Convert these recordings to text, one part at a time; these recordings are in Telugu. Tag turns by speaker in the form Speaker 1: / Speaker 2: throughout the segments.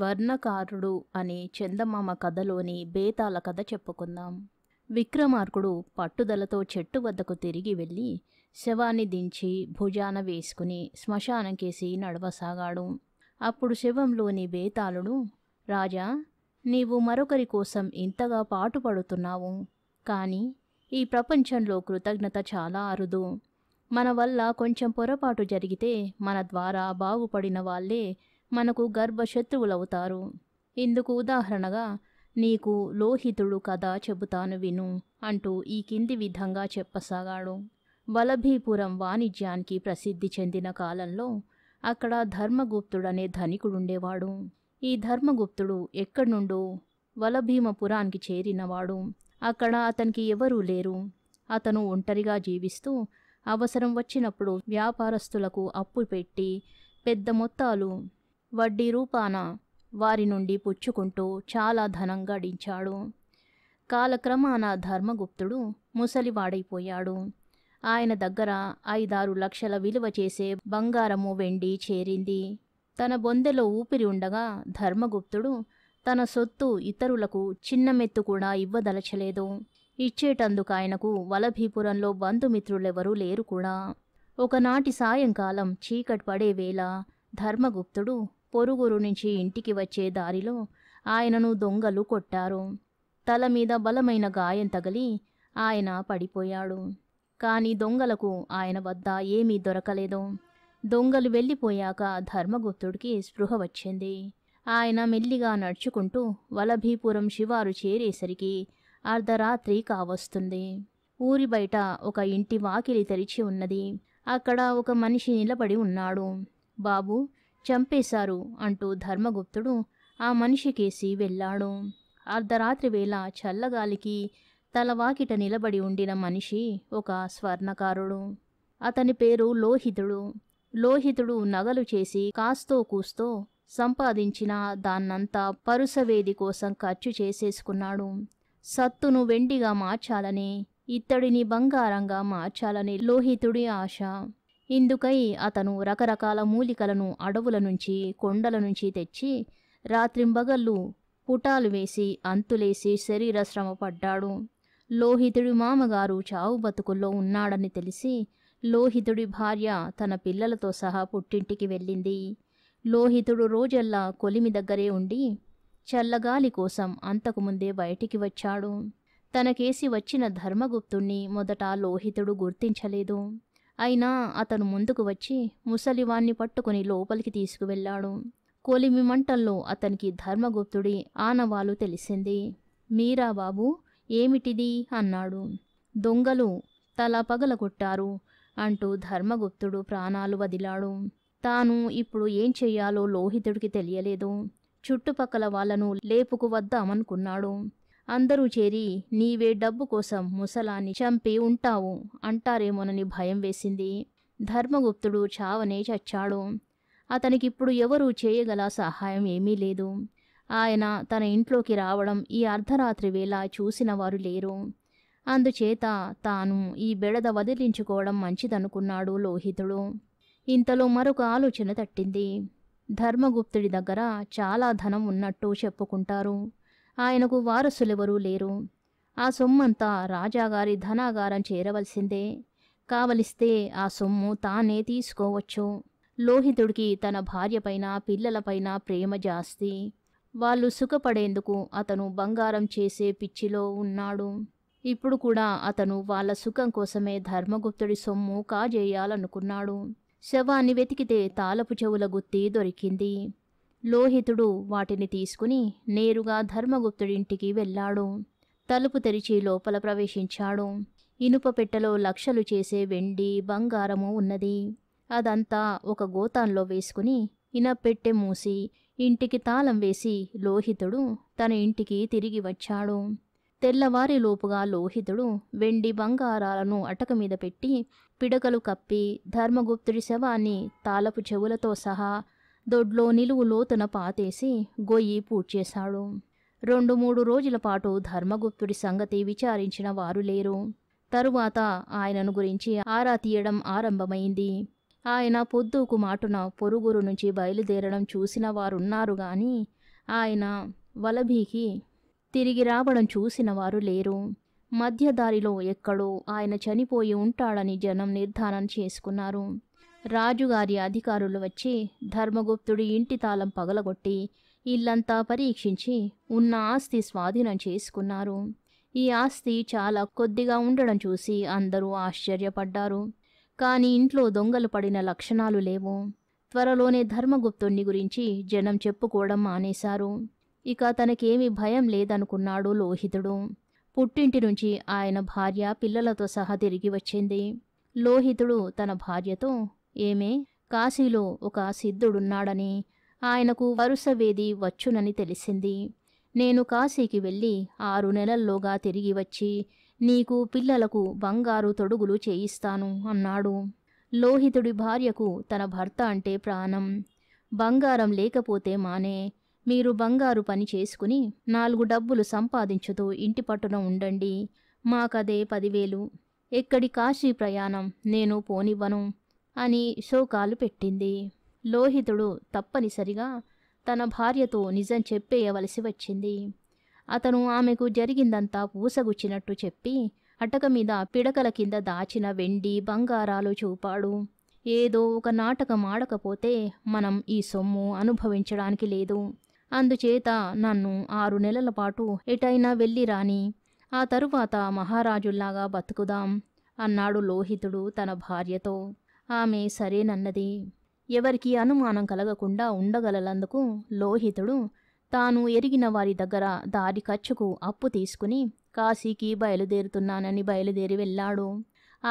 Speaker 1: స్వర్ణకారుడు అనే చందమామ కథలోని బేతాల కథ చెప్పుకుందాం విక్రమార్కుడు పట్టుదలతో చెట్టు వద్దకు తిరిగి వెళ్ళి శవాన్ని దించి భుజాన వేసుకుని శ్మశానంకేసి నడవసాగాడు అప్పుడు శవంలోని బేతాళుడు రాజా నీవు మరొకరి కోసం ఇంతగా పాటుపడుతున్నావు కానీ ఈ ప్రపంచంలో కృతజ్ఞత చాలా అరుదు మన వల్ల కొంచెం పొరపాటు జరిగితే మన ద్వారా బాగుపడిన వాళ్ళే మనకు గర్భశత్రువులవుతారు ఇందుకు ఉదాహరణగా నీకు లోహితుడు కథ చెబుతాను విను అంటూ ఈ కింది విధంగా చెప్పసాగాడు వలభీపురం వాణిజ్యానికి ప్రసిద్ధి చెందిన కాలంలో అక్కడ ధర్మగుప్తుడనే ధనికుడుండేవాడు ఈ ధర్మగుప్తుడు ఎక్కడునుండో వలభీమపురానికి చేరినవాడు అక్కడ అతనికి ఎవరూ లేరు అతను ఒంటరిగా జీవిస్తూ అవసరం వచ్చినప్పుడు వ్యాపారస్తులకు అప్పు పెట్టి పెద్ద మొత్తాలు వడ్డీ రూపాన వారి నుండి పుచ్చుకుంటూ చాలా ధనం గడించాడు కాలక్రమాన ధర్మగుప్తుడు ముసలివాడైపోయాడు ఆయన దగ్గర ఐదారు లక్షల విలువ చేసే బంగారము వెండి చేరింది తన బొందెలో ఊపిరి ఉండగా ధర్మగుప్తుడు తన సొత్తు ఇతరులకు చిన్నమెత్తు కూడా ఇవ్వదలచలేదు ఇచ్చేటందుకు ఆయనకు వలభీపురంలో బంధుమిత్రులెవరూ లేరు కూడా ఒకనాటి సాయంకాలం చీకటి పడే వేళ ధర్మగుప్తుడు పొరుగురు నుంచి ఇంటికి వచ్చే దారిలో ఆయనను దొంగలు కొట్టారు తల మీద బలమైన గాయం తగిలి ఆయన పడిపోయాడు కానీ దొంగలకు ఆయన వద్ద ఏమీ దొరకలేదు దొంగలు వెళ్ళిపోయాక ధర్మగుప్తుడికి స్పృహ వచ్చింది ఆయన మెల్లిగా నడుచుకుంటూ వలభీపురం శివారు చేరేసరికి అర్ధరాత్రి కావస్తుంది ఊరి బయట ఒక ఇంటి వాకిలి తెరిచి ఉన్నది అక్కడ ఒక మనిషి నిలబడి ఉన్నాడు బాబు చంపేశారు అంటూ ధర్మగుప్తుడు ఆ మనిషికేసి వెళ్ళాడు అర్ధరాత్రి వేళ చల్లగాలికి తలవాకిట నిలబడి ఉండిన మనిషి ఒక స్వర్ణకారుడు అతని పేరు లోహితుడు లోహితుడు నగలు చేసి కాస్తో కూస్తో సంపాదించిన దాన్నంతా పరుసవేది కోసం ఖర్చు చేసేసుకున్నాడు సత్తును వెండిగా మార్చాలని ఇత్తడిని బంగారంగా మార్చాలని లోహితుడి ఆశ ఇందుకై అతను రకరకాల మూలికలను అడవుల నుంచి కొండల నుంచి తెచ్చి రాత్రింబగళ్ళు పుటాలు వేసి అంతులేసి శరీర శ్రమ పడ్డాడు లోహితుడి మామగారు చావు బతుకుల్లో ఉన్నాడని తెలిసి లోహితుడి భార్య తన పిల్లలతో సహా పుట్టింటికి వెళ్ళింది లోహితుడు రోజల్లా కొలిమి దగ్గరే ఉండి చల్లగాలి కోసం అంతకుముందే బయటికి వచ్చాడు తనకేసి వచ్చిన ధర్మగుప్తుణ్ణి మొదట లోహితుడు గుర్తించలేదు అయినా అతను ముందుకు వచ్చి ముసలివాణ్ణి పట్టుకుని లోపలికి తీసుకువెళ్ళాడు కోలిమి మంటల్లో అతనికి ధర్మగుప్తుడి ఆనవాలు తెలిసింది మీరాబాబు ఏమిటిది అన్నాడు దొంగలు తల పగలగొట్టారు అంటూ ధర్మగుప్తుడు ప్రాణాలు వదిలాడు తాను ఇప్పుడు ఏం చెయ్యాలో లోహితుడికి తెలియలేదు చుట్టుపక్కల వాళ్ళను లేపుకు వద్దామనుకున్నాడు అందరూ చేరి నీవే డబ్బు కోసం ముసలాన్ని చంపి ఉంటావు అంటారేమోనని భయం వేసింది ధర్మగుప్తుడు చావనే చచ్చాడు అతనికిప్పుడు ఎవరూ చేయగల సహాయం ఏమీ లేదు ఆయన తన ఇంట్లోకి రావడం ఈ అర్ధరాత్రి వేళ చూసిన వారు లేరు అందుచేత తాను ఈ బెడద వదిలించుకోవడం మంచిదనుకున్నాడు లోహితుడు ఇంతలో మరొక ఆలోచన తట్టింది ధర్మగుప్తుడి దగ్గర చాలా ధనం ఉన్నట్టు చెప్పుకుంటారు ఆయనకు వారసులెవరూ లేరు ఆ సొమ్మంతా రాజాగారి ధనాగారం చేరవలసిందే కావలిస్తే ఆ సొమ్ము తానే తీసుకోవచ్చు లోహితుడికి తన భార్యపైన పిల్లలపైన ప్రేమ జాస్తి వాళ్ళు సుఖపడేందుకు అతను బంగారం చేసే పిచ్చిలో ఉన్నాడు ఇప్పుడు కూడా అతను వాళ్ళ సుఖం కోసమే ధర్మగుప్తుడి సొమ్ము కాజేయాలనుకున్నాడు శవాన్ని వెతికితే తాలపు చెవుల గుత్తి దొరికింది లోహితుడు వాటిని తీసుకుని నేరుగా ధర్మగుప్తుడింటికి వెళ్ళాడు తలుపు తెరిచి లోపల ప్రవేశించాడు ఇనుప పెట్టెలో లక్షలు చేసే వెండి బంగారము ఉన్నది అదంతా ఒక గోతాన్లో వేసుకుని ఇనపెట్టె మూసి ఇంటికి తాళం వేసి లోహితుడు తన ఇంటికి తిరిగి వచ్చాడు తెల్లవారి లోపుగా లోహితుడు వెండి బంగారాలను అటక మీద పెట్టి పిడకలు కప్పి ధర్మగుప్తుడి శవాన్ని తాళపు చెవులతో సహా దొడ్లో నిలువు లోతున పాతేసి గొయ్యి పూడ్చేశాడు రెండు మూడు రోజుల పాటు ధర్మగుప్తుడి సంగతి విచారించిన వారు లేరు తరువాత ఆయనను గురించి ఆరా తీయడం ఆరంభమైంది ఆయన పొద్దుకు మాటున పొరుగురు నుంచి బయలుదేరడం చూసిన వారున్నారు గాని ఆయన వలభీకి తిరిగి రావడం చూసిన వారు లేరు మధ్యదారిలో ఎక్కడో ఆయన చనిపోయి ఉంటాడని జనం నిర్ధారణ చేసుకున్నారు రాజుగారి అధికారులు వచ్చి ధర్మగుప్తుడి ఇంటి తాళం పగలగొట్టి ఇల్లంతా పరీక్షించి ఉన్న ఆస్తి స్వాధీనం చేసుకున్నారు ఈ ఆస్తి చాలా కొద్దిగా ఉండడం చూసి అందరూ ఆశ్చర్యపడ్డారు కానీ ఇంట్లో దొంగలు పడిన లక్షణాలు లేవు త్వరలోనే ధర్మగుప్తుణ్ణి గురించి జనం చెప్పుకోవడం మానేశారు ఇక తనకేమి భయం లేదనుకున్నాడు లోహితుడు పుట్టింటి నుంచి ఆయన భార్య పిల్లలతో సహా తిరిగి వచ్చింది లోహితుడు తన భార్యతో ఏమే కాశీలో ఒక సిద్ధుడున్నాడని ఆయనకు వరుస వేది వచ్చునని తెలిసింది నేను కాశీకి వెళ్ళి ఆరు నెలల్లోగా తిరిగి వచ్చి నీకు పిల్లలకు బంగారు తొడుగులు చేయిస్తాను అన్నాడు లోహితుడి భార్యకు తన భర్త అంటే ప్రాణం బంగారం లేకపోతే మానే మీరు బంగారు పని చేసుకుని నాలుగు డబ్బులు సంపాదించుతూ ఇంటి పట్టున ఉండండి మాకదే పదివేలు ఎక్కడి కాశీ ప్రయాణం నేను పోనివ్వను అని శోకాలు పెట్టింది లోహితుడు తప్పనిసరిగా తన భార్యతో నిజం చెప్పేయవలసి వచ్చింది అతను ఆమెకు జరిగిందంతా పూసగుచ్చినట్టు చెప్పి అటక మీద పిడకల కింద దాచిన వెండి బంగారాలు చూపాడు ఏదో ఒక నాటకం ఆడకపోతే మనం ఈ సొమ్ము అనుభవించడానికి లేదు అందుచేత నన్ను ఆరు నెలల పాటు ఎటైనా వెళ్ళి రాని ఆ తరువాత మహారాజుల్లాగా బతుకుదాం అన్నాడు లోహితుడు తన భార్యతో ఆమె సరేనన్నది ఎవరికి అనుమానం కలగకుండా ఉండగలలందుకు లోహితుడు తాను ఎరిగిన వారి దగ్గర దారి ఖర్చుకు అప్పు తీసుకుని కాశీకి బయలుదేరుతున్నానని బయలుదేరి వెళ్ళాడు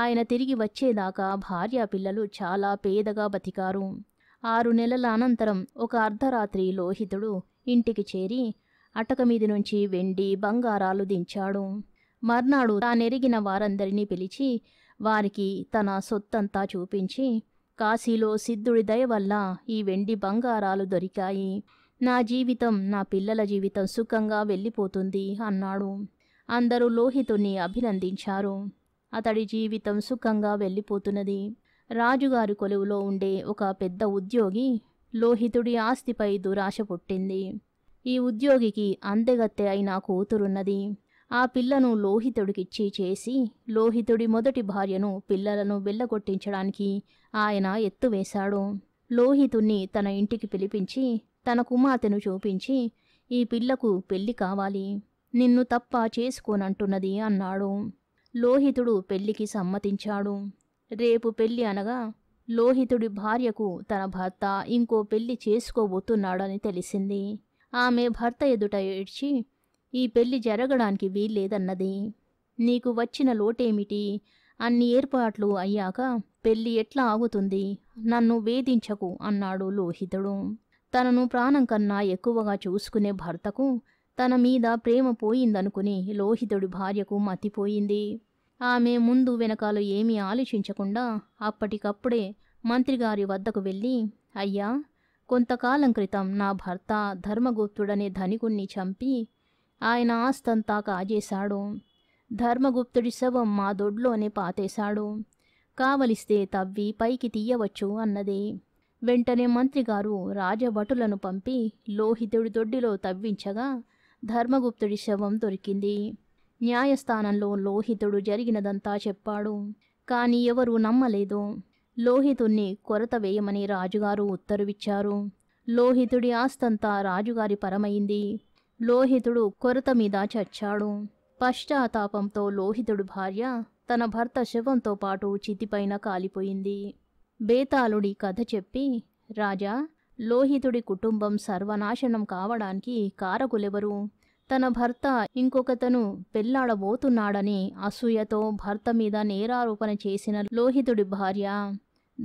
Speaker 1: ఆయన తిరిగి వచ్చేదాకా భార్య పిల్లలు చాలా పేదగా బతికారు ఆరు నెలల అనంతరం ఒక అర్ధరాత్రి లోహితుడు ఇంటికి చేరి అటక మీది నుంచి వెండి బంగారాలు దించాడు మర్నాడు తానెరిగిన వారందరినీ పిలిచి వారికి తన సొత్తంతా చూపించి కాశీలో సిద్ధుడి దయ వల్ల ఈ వెండి బంగారాలు దొరికాయి నా జీవితం నా పిల్లల జీవితం సుఖంగా వెళ్ళిపోతుంది అన్నాడు అందరూ లోహితుణ్ణి అభినందించారు అతడి జీవితం సుఖంగా వెళ్ళిపోతున్నది రాజుగారి కొలువులో ఉండే ఒక పెద్ద ఉద్యోగి లోహితుడి ఆస్తిపై దురాశ పుట్టింది ఈ ఉద్యోగికి అందెగత్తె అయిన కూతురున్నది ఆ పిల్లను లోహితుడికిచ్చి చేసి లోహితుడి మొదటి భార్యను పిల్లలను వెళ్ళగొట్టించడానికి ఆయన ఎత్తువేశాడు లోహితుణ్ణి తన ఇంటికి పిలిపించి తన కుమార్తెను చూపించి ఈ పిల్లకు పెళ్లి కావాలి నిన్ను తప్ప చేసుకోనంటున్నది అన్నాడు లోహితుడు పెళ్లికి సమ్మతించాడు రేపు పెళ్లి అనగా లోహితుడి భార్యకు తన భర్త ఇంకో పెళ్లి చేసుకోబోతున్నాడని తెలిసింది ఆమె భర్త ఎదుట ఏడ్చి ఈ పెళ్లి జరగడానికి వీల్లేదన్నది నీకు వచ్చిన లోటేమిటి అన్ని ఏర్పాట్లు అయ్యాక పెళ్లి ఎట్లా ఆగుతుంది నన్ను వేధించకు అన్నాడు లోహితుడు తనను ప్రాణం కన్నా ఎక్కువగా చూసుకునే భర్తకు తన మీద ప్రేమ పోయిందనుకుని లోహితుడి భార్యకు మతిపోయింది ఆమె ముందు వెనకాల ఏమీ ఆలోచించకుండా అప్పటికప్పుడే మంత్రిగారి వద్దకు వెళ్ళి అయ్యా కొంతకాలం క్రితం నా భర్త ధర్మగుప్తుడనే ధనికుణ్ణి చంపి ఆయన ఆస్తంతా కాజేశాడు ధర్మగుప్తుడి శవం మా దొడ్లోనే పాతేశాడు కావలిస్తే తవ్వి పైకి తీయవచ్చు అన్నది వెంటనే మంత్రిగారు రాజభటులను పంపి లోహితుడి దొడ్డిలో తవ్వించగా ధర్మగుప్తుడి శవం దొరికింది న్యాయస్థానంలో లోహితుడు జరిగినదంతా చెప్పాడు కానీ ఎవరూ నమ్మలేదు లోహితుణ్ణి కొరత వేయమని రాజుగారు ఉత్తర్విచ్చారు లోహితుడి ఆస్తంతా రాజుగారి పరమైంది లోహితుడు కొరత మీద చచ్చాడు పశ్చాత్తాపంతో లోహితుడు భార్య తన భర్త శివంతో పాటు చితిపైన కాలిపోయింది బేతాళుడి కథ చెప్పి రాజా లోహితుడి కుటుంబం సర్వనాశనం కావడానికి కారకులెవరు తన భర్త ఇంకొకతను పెళ్లాడబోతున్నాడని అసూయతో భర్త మీద నేరారోపణ చేసిన లోహితుడి భార్య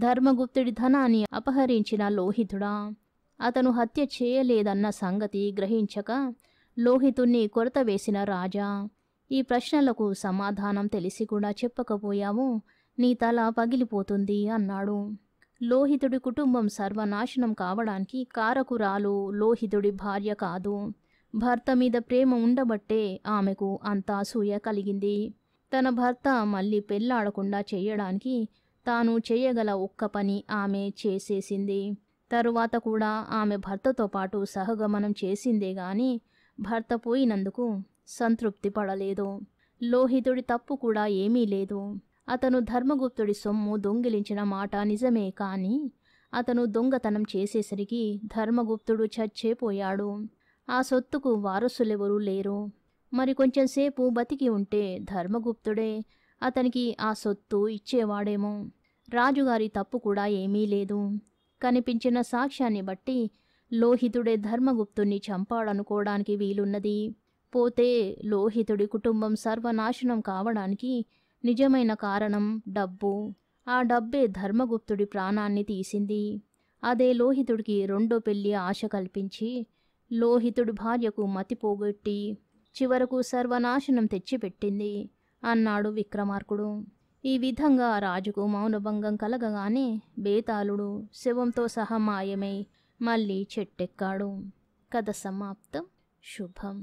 Speaker 1: ధర్మగుప్తుడి ధనాన్ని అపహరించిన లోహితుడా అతను హత్య చేయలేదన్న సంగతి గ్రహించక లోహితుణ్ణి కొరత వేసిన రాజా ఈ ప్రశ్నలకు సమాధానం తెలిసి కూడా చెప్పకపోయావు నీ తల పగిలిపోతుంది అన్నాడు లోహితుడి కుటుంబం సర్వనాశనం కావడానికి కారకురాలు లోహితుడి భార్య కాదు భర్త మీద ప్రేమ ఉండబట్టే ఆమెకు అంత అసూయ కలిగింది తన భర్త మళ్ళీ పెళ్లాడకుండా చేయడానికి తాను చేయగల ఒక్క పని ఆమె చేసేసింది తరువాత కూడా ఆమె భర్తతో పాటు సహగమనం చేసిందే గాని భర్త పోయినందుకు సంతృప్తి పడలేదు లోహితుడి తప్పు కూడా ఏమీ లేదు అతను ధర్మగుప్తుడి సొమ్ము దొంగిలించిన మాట నిజమే కానీ అతను దొంగతనం చేసేసరికి ధర్మగుప్తుడు చచ్చేపోయాడు ఆ సొత్తుకు వారసులెవరూ లేరు మరి కొంచెంసేపు బతికి ఉంటే ధర్మగుప్తుడే అతనికి ఆ సొత్తు ఇచ్చేవాడేమో రాజుగారి తప్పు కూడా ఏమీ లేదు కనిపించిన సాక్ష్యాన్ని బట్టి లోహితుడే ధర్మగుప్తుణ్ణి చంపాడనుకోవడానికి వీలున్నది పోతే లోహితుడి కుటుంబం సర్వనాశనం కావడానికి నిజమైన కారణం డబ్బు ఆ డబ్బే ధర్మగుప్తుడి ప్రాణాన్ని తీసింది అదే లోహితుడికి రెండో పెళ్లి ఆశ కల్పించి లోహితుడి భార్యకు మతి పోగొట్టి చివరకు సర్వనాశనం తెచ్చిపెట్టింది అన్నాడు విక్రమార్కుడు ఈ విధంగా రాజుకు మౌనభంగం కలగగానే బేతాళుడు శివంతో సహా మాయమై మళ్ళీ చెట్టెక్కాడు కథ సమాప్తం శుభం